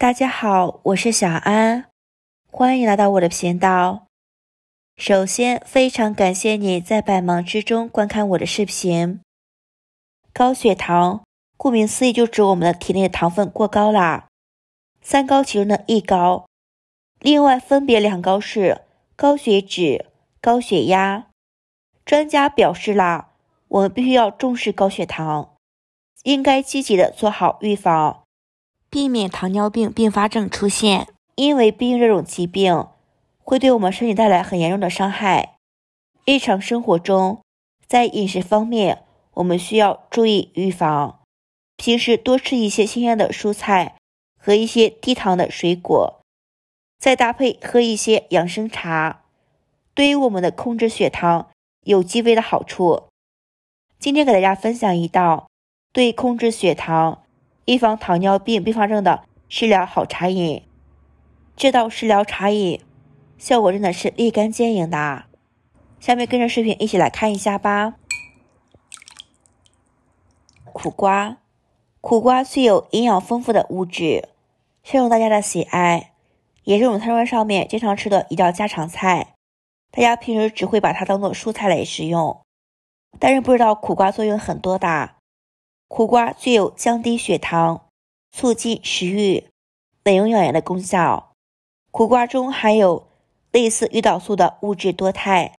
大家好，我是小安，欢迎来到我的频道。首先，非常感谢你在百忙之中观看我的视频。高血糖，顾名思义，就指我们的体内的糖分过高了，三高其中的一高。另外，分别两高是高血脂、高血压。专家表示啦，我们必须要重视高血糖，应该积极的做好预防。避免糖尿病并发症出现，因为病这种疾病会对我们身体带来很严重的伤害。日常生活中，在饮食方面，我们需要注意预防。平时多吃一些新鲜的蔬菜和一些低糖的水果，再搭配喝一些养生茶，对于我们的控制血糖有极为的好处。今天给大家分享一道对控制血糖。预防糖尿病并发症的食疗好茶饮，这道食疗茶饮效果真的是立竿见影的。下面跟着视频一起来看一下吧。苦瓜，苦瓜具有营养丰富的物质，深受大家的喜爱，也是我们餐桌上面经常吃的一道家常菜。大家平时只会把它当做蔬菜来食用，但是不知道苦瓜作用很多的。苦瓜具有降低血糖、促进食欲、美容养颜的功效。苦瓜中含有类似胰岛素的物质多肽，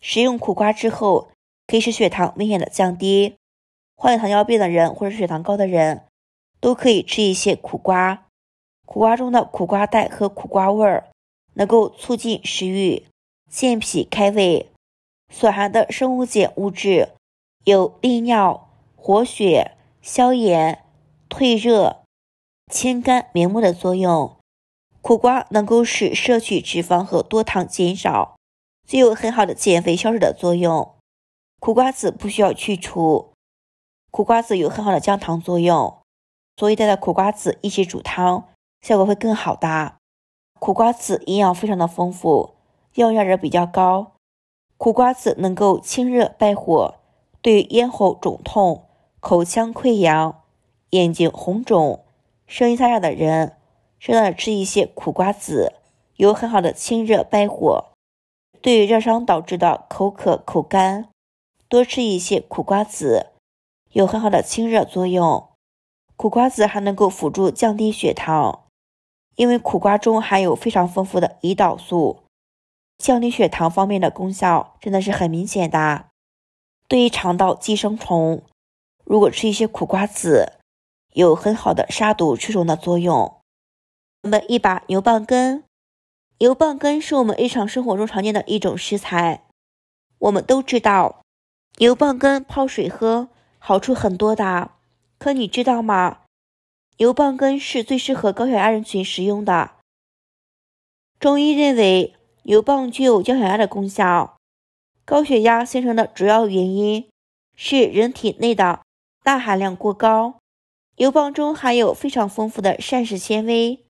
食用苦瓜之后可以使血糖明显的降低。患有糖尿病的人或者血糖高的人，都可以吃一些苦瓜。苦瓜中的苦瓜带和苦瓜味儿能够促进食欲、健脾开胃。所含的生物碱物质有利尿。活血、消炎、退热、清肝明目的作用。苦瓜能够使摄取脂肪和多糖减少，具有很好的减肥消脂的作用。苦瓜籽不需要去除，苦瓜籽有很好的降糖作用，所以带着苦瓜籽一起煮汤，效果会更好哒。苦瓜籽营养非常的丰富，药用价值比较高。苦瓜籽能够清热败火，对咽喉肿痛。口腔溃疡、眼睛红肿、声音沙哑的人，适当的吃一些苦瓜籽，有很好的清热败火。对于热伤导致的口渴口干，多吃一些苦瓜籽，有很好的清热作用。苦瓜籽还能够辅助降低血糖，因为苦瓜中含有非常丰富的胰岛素，降低血糖方面的功效真的是很明显的。对于肠道寄生虫。如果吃一些苦瓜籽，有很好的杀毒驱虫的作用。我们一把牛蒡根，牛蒡根是我们日常生活中常见的一种食材。我们都知道，牛蒡根泡水喝好处很多的。可你知道吗？牛蒡根是最适合高血压人群食用的。中医认为，牛蒡具有降血压的功效。高血压形成的主要原因是人体内的。钠含量过高，牛蒡中含有非常丰富的膳食纤维，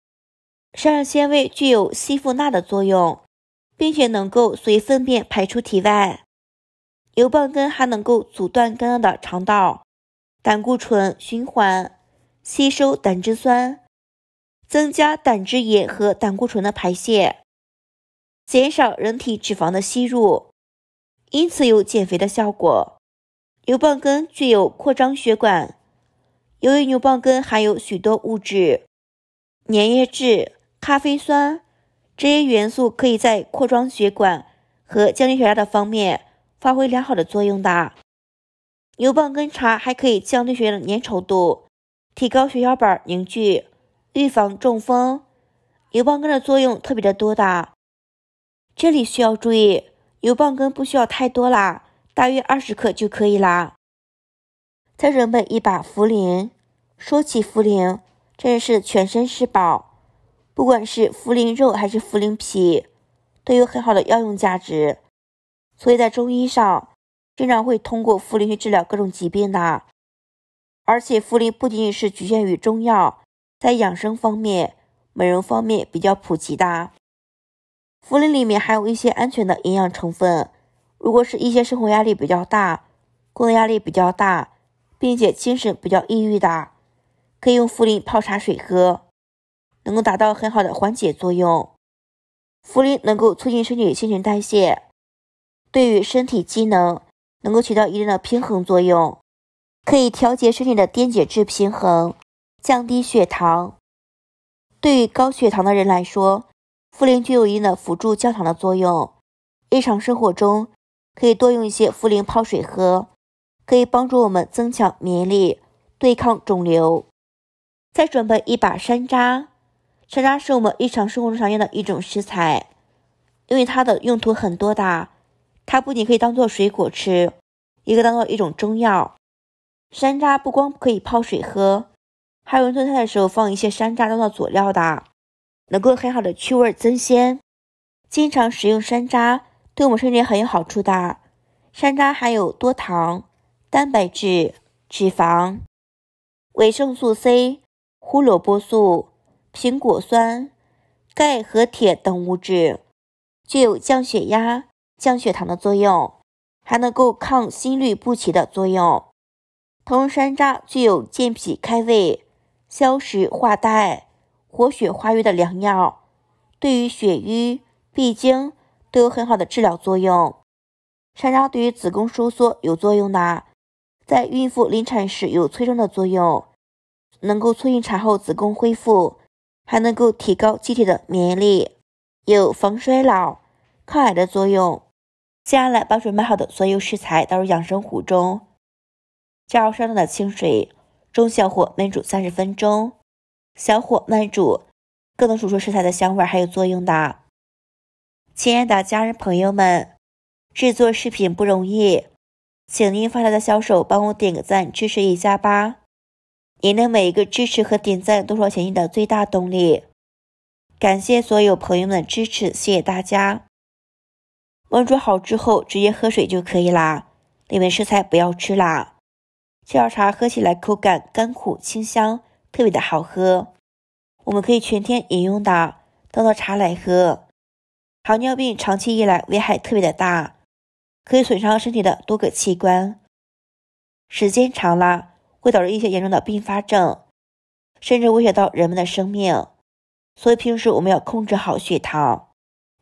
膳食纤维具有吸附钠的作用，并且能够随粪便排出体外。牛蒡根还能够阻断肝脏的肠道胆固醇循环，吸收胆汁酸，增加胆汁液和胆固醇的排泄，减少人体脂肪的吸入，因此有减肥的效果。牛蒡根具有扩张血管。由于牛蒡根含有许多物质，粘液质、咖啡酸这些元素，可以在扩张血管和降低血压的方面发挥良好的作用的。牛蒡根茶还可以降低血液的粘稠度，提高血小板凝聚，预防中风。牛蒡根的作用特别的多的。这里需要注意，牛蒡根不需要太多啦。大约二十克就可以啦。再准备一把茯苓。说起茯苓，真的是全身是宝，不管是茯苓肉还是茯苓皮，都有很好的药用价值。所以在中医上，经常会通过茯苓去治疗各种疾病的。而且茯苓不仅仅是局限于中药，在养生方面、美容方面比较普及的。茯苓里面含有一些安全的营养成分。如果是一些生活压力比较大、工作压力比较大，并且精神比较抑郁的，可以用茯苓泡茶水喝，能够达到很好的缓解作用。茯苓能够促进身体新陈代谢，对于身体机能能够起到一定的平衡作用，可以调节身体的电解质平衡，降低血糖。对于高血糖的人来说，茯苓具有一定的辅助降糖的作用。日常生活中，可以多用一些茯苓泡水喝，可以帮助我们增强免疫力，对抗肿瘤。再准备一把山楂，山楂是我们日常生活中常用的一种食材，因为它的用途很多的。它不仅可以当做水果吃，一个当做一种中药。山楂不光可以泡水喝，还有做菜的时候放一些山楂当做佐料的，能够很好的去味增鲜。经常食用山楂。对我们身体很有好处的，山楂含有多糖、蛋白质、脂肪、维生素 C、胡萝卜素、苹果酸、钙和铁等物质，具有降血压、降血糖的作用，还能够抗心律不齐的作用。同时，山楂具有健脾开胃、消食化带、活血化瘀的良药，对于血瘀、闭经。都有很好的治疗作用，山楂对于子宫收缩有作用的，在孕妇临产时有催生的作用，能够促进产后子宫恢复，还能够提高机体的免疫力，有防衰老、抗癌的作用。接下来把准备好的所有食材倒入养生壶中，加入适量的清水，中小火焖煮三十分钟，小火慢煮更能煮出食材的香味，还有作用的。亲爱的家人朋友们，制作视频不容易，请您发财的小手帮我点个赞支持一下吧！您的每一个支持和点赞都是我前进的最大动力。感谢所有朋友们的支持，谢谢大家！温煮好之后直接喝水就可以啦，里面食材不要吃啦。这道茶喝起来口感甘苦清香，特别的好喝。我们可以全天饮用的，当做茶来喝。糖尿病长期以来危害特别的大，可以损伤身体的多个器官，时间长了会导致一些严重的并发症，甚至威胁到人们的生命。所以平时我们要控制好血糖，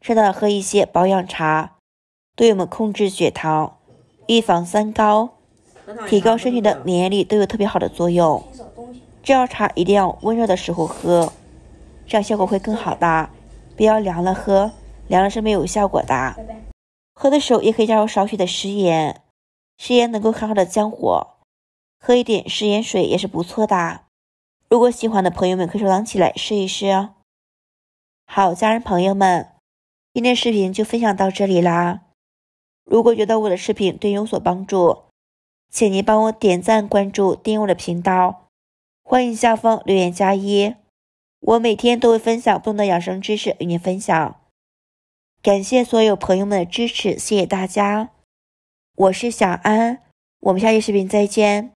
适当的喝一些保养茶，对我们控制血糖、预防三高、提高身体的免疫力都有特别好的作用。这道茶一定要温热的时候喝，这样效果会更好的，不要凉了喝。凉了是没有效果的。喝的时候也可以加入少许的食盐，食盐能够很好的降火。喝一点食盐水也是不错的。如果喜欢的朋友们可以收藏起来试一试哦。好，家人朋友们，今天视频就分享到这里啦。如果觉得我的视频对你有所帮助，请您帮我点赞、关注、订阅我的频道。欢迎下方留言加一，我每天都会分享不同的养生知识与您分享。感谢所有朋友们的支持，谢谢大家！我是小安，我们下期视频再见。